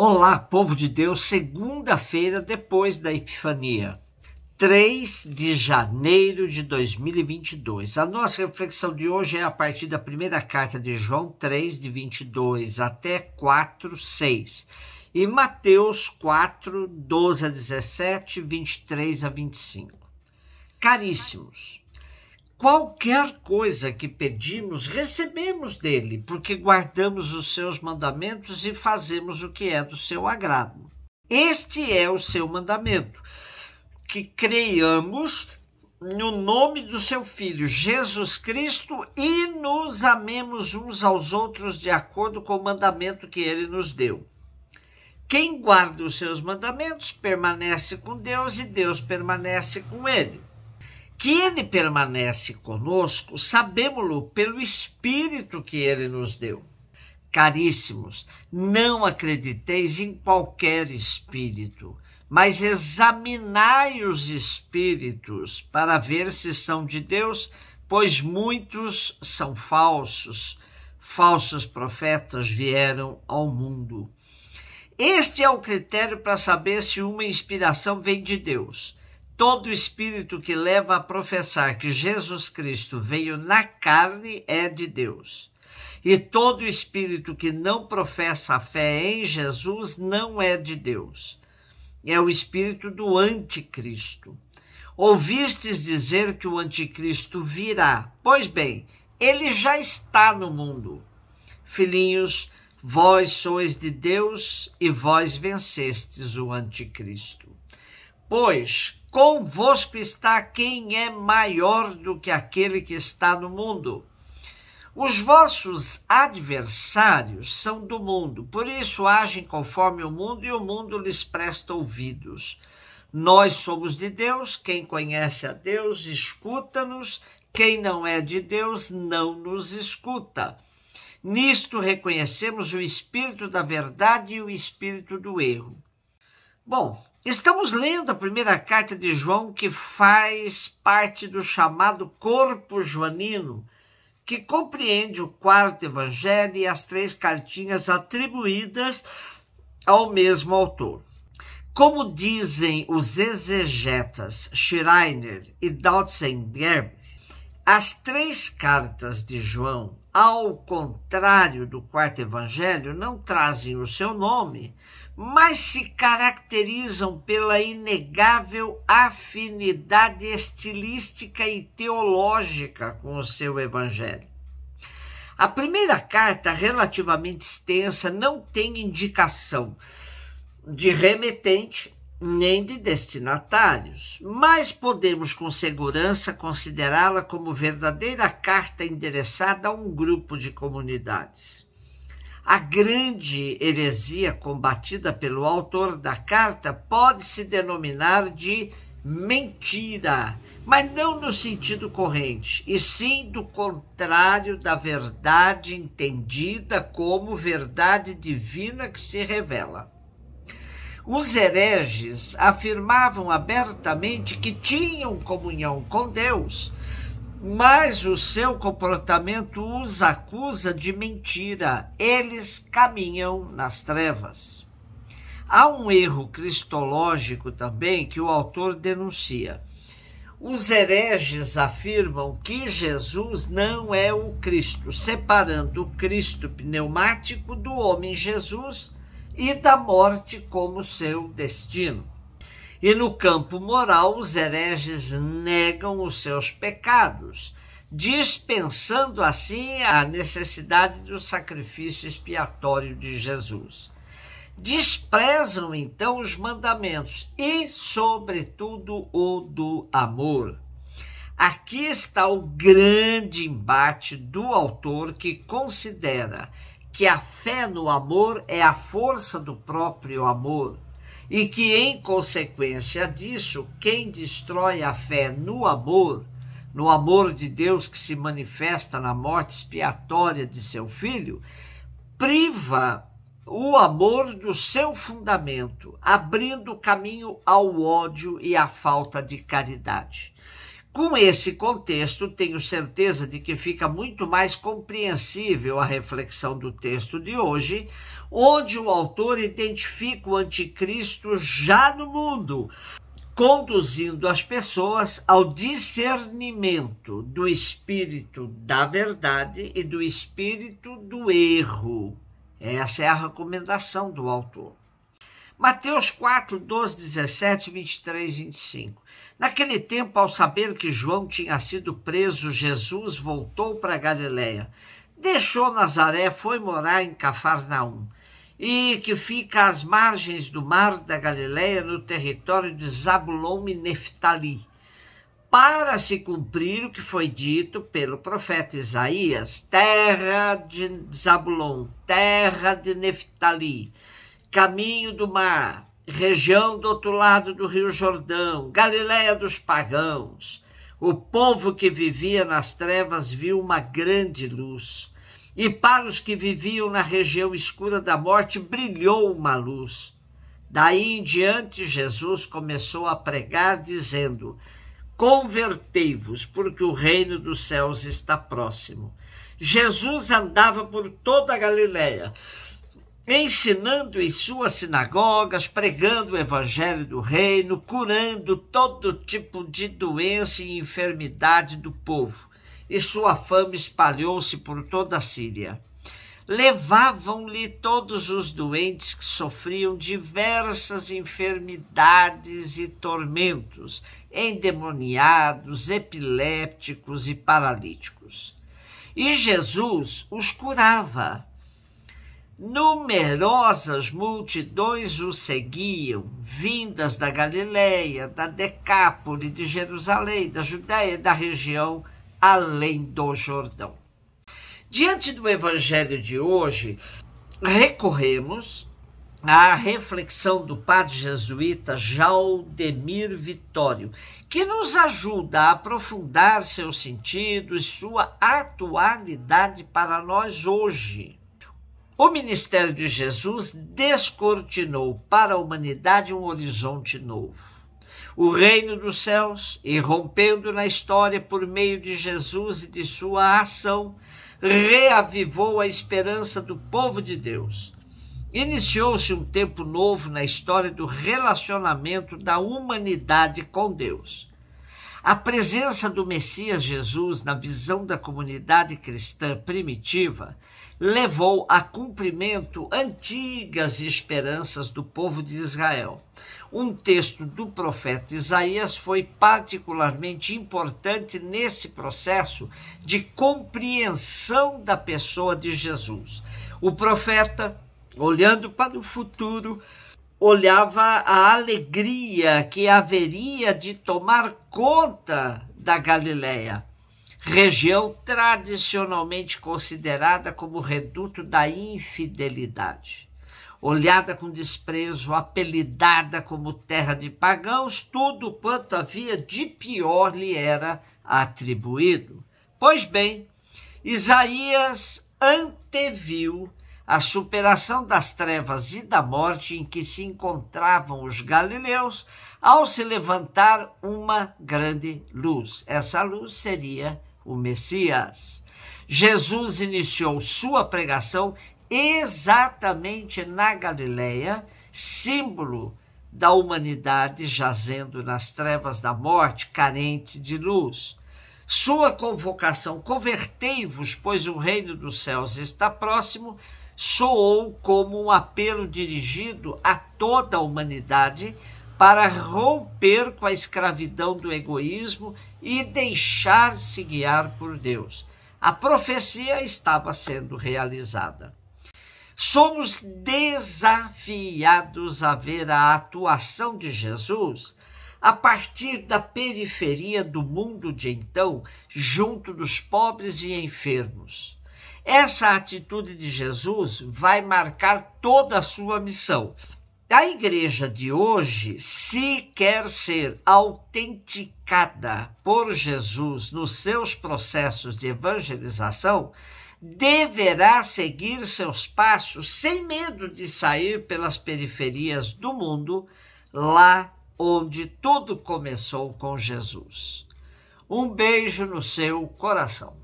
Olá, povo de Deus, segunda-feira depois da Epifania, 3 de janeiro de 2022. A nossa reflexão de hoje é a partir da primeira carta de João 3, de 22 até 4, 6. E Mateus 4, 12 a 17, 23 a 25. Caríssimos, Qualquer coisa que pedimos, recebemos dele, porque guardamos os seus mandamentos e fazemos o que é do seu agrado. Este é o seu mandamento: que creiamos no nome do seu Filho Jesus Cristo e nos amemos uns aos outros de acordo com o mandamento que ele nos deu. Quem guarda os seus mandamentos permanece com Deus e Deus permanece com ele que ele permanece conosco, sabemos-lo pelo Espírito que ele nos deu. Caríssimos, não acrediteis em qualquer espírito, mas examinai os espíritos para ver se são de Deus, pois muitos são falsos. Falsos profetas vieram ao mundo. Este é o critério para saber se uma inspiração vem de Deus Todo espírito que leva a professar que Jesus Cristo veio na carne é de Deus. E todo espírito que não professa a fé em Jesus não é de Deus. É o espírito do anticristo. Ouvistes dizer que o anticristo virá. Pois bem, ele já está no mundo. Filhinhos, vós sois de Deus e vós vencestes o anticristo. Pois, convosco está quem é maior do que aquele que está no mundo. Os vossos adversários são do mundo, por isso agem conforme o mundo e o mundo lhes presta ouvidos. Nós somos de Deus, quem conhece a Deus escuta-nos, quem não é de Deus não nos escuta. Nisto reconhecemos o espírito da verdade e o espírito do erro. Bom, Estamos lendo a primeira carta de João, que faz parte do chamado corpo joanino, que compreende o quarto evangelho e as três cartinhas atribuídas ao mesmo autor. Como dizem os exegetas Schreiner e Dautzenberg, as três cartas de João, ao contrário do quarto evangelho, não trazem o seu nome, mas se caracterizam pela inegável afinidade estilística e teológica com o seu evangelho. A primeira carta, relativamente extensa, não tem indicação de remetente nem de destinatários, mas podemos com segurança considerá-la como verdadeira carta endereçada a um grupo de comunidades. A grande heresia combatida pelo autor da carta pode se denominar de mentira, mas não no sentido corrente, e sim do contrário da verdade entendida como verdade divina que se revela. Os hereges afirmavam abertamente que tinham comunhão com Deus, mas o seu comportamento os acusa de mentira. Eles caminham nas trevas. Há um erro cristológico também que o autor denuncia. Os hereges afirmam que Jesus não é o Cristo, separando o Cristo pneumático do homem Jesus e da morte como seu destino. E no campo moral, os hereges negam os seus pecados, dispensando assim a necessidade do sacrifício expiatório de Jesus. Desprezam então os mandamentos e, sobretudo, o do amor. Aqui está o grande embate do autor que considera que a fé no amor é a força do próprio amor e que, em consequência disso, quem destrói a fé no amor, no amor de Deus que se manifesta na morte expiatória de seu filho, priva o amor do seu fundamento, abrindo caminho ao ódio e à falta de caridade. Com esse contexto, tenho certeza de que fica muito mais compreensível a reflexão do texto de hoje, onde o autor identifica o anticristo já no mundo, conduzindo as pessoas ao discernimento do espírito da verdade e do espírito do erro. Essa é a recomendação do autor. Mateus 4, 12, 17, 23, 25. Naquele tempo, ao saber que João tinha sido preso, Jesus voltou para Galiléia. Deixou Nazaré, foi morar em Cafarnaum, e que fica às margens do mar da Galiléia, no território de Zabulon e Neftali para se cumprir o que foi dito pelo profeta Isaías: terra de Zabulon, terra de Neftali, caminho do mar, região do outro lado do Rio Jordão, Galileia dos pagãos. O povo que vivia nas trevas viu uma grande luz, e para os que viviam na região escura da morte brilhou uma luz. Daí em diante, Jesus começou a pregar, dizendo: Convertei-vos, porque o reino dos céus está próximo. Jesus andava por toda a Galileia ensinando em suas sinagogas, pregando o evangelho do reino, curando todo tipo de doença e enfermidade do povo. E sua fama espalhou-se por toda a Síria. Levavam-lhe todos os doentes que sofriam diversas enfermidades e tormentos, endemoniados, epilépticos e paralíticos. E Jesus os curava. Numerosas multidões o seguiam, vindas da Galileia, da Decápole, de Jerusalém, da Judéia, da região além do Jordão. Diante do evangelho de hoje, recorremos à reflexão do padre jesuíta Jaldemir Vitório, que nos ajuda a aprofundar seus sentidos e sua atualidade para nós hoje. O ministério de Jesus descortinou para a humanidade um horizonte novo. O reino dos céus, irrompendo na história por meio de Jesus e de sua ação, reavivou a esperança do povo de Deus. Iniciou-se um tempo novo na história do relacionamento da humanidade com Deus. A presença do Messias Jesus na visão da comunidade cristã primitiva levou a cumprimento antigas esperanças do povo de Israel. Um texto do profeta Isaías foi particularmente importante nesse processo de compreensão da pessoa de Jesus. O profeta, olhando para o futuro, olhava a alegria que haveria de tomar conta da Galileia região tradicionalmente considerada como reduto da infidelidade. Olhada com desprezo, apelidada como terra de pagãos, tudo quanto havia de pior lhe era atribuído. Pois bem, Isaías anteviu a superação das trevas e da morte em que se encontravam os galileus ao se levantar uma grande luz. Essa luz seria o Messias. Jesus iniciou sua pregação exatamente na Galileia, símbolo da humanidade jazendo nas trevas da morte, carente de luz. Sua convocação, convertei-vos, pois o reino dos céus está próximo, soou como um apelo dirigido a toda a humanidade para romper com a escravidão do egoísmo e deixar-se guiar por Deus. A profecia estava sendo realizada. Somos desafiados a ver a atuação de Jesus a partir da periferia do mundo de então, junto dos pobres e enfermos. Essa atitude de Jesus vai marcar toda a sua missão. A igreja de hoje, se quer ser autenticada por Jesus nos seus processos de evangelização, deverá seguir seus passos sem medo de sair pelas periferias do mundo, lá onde tudo começou com Jesus. Um beijo no seu coração.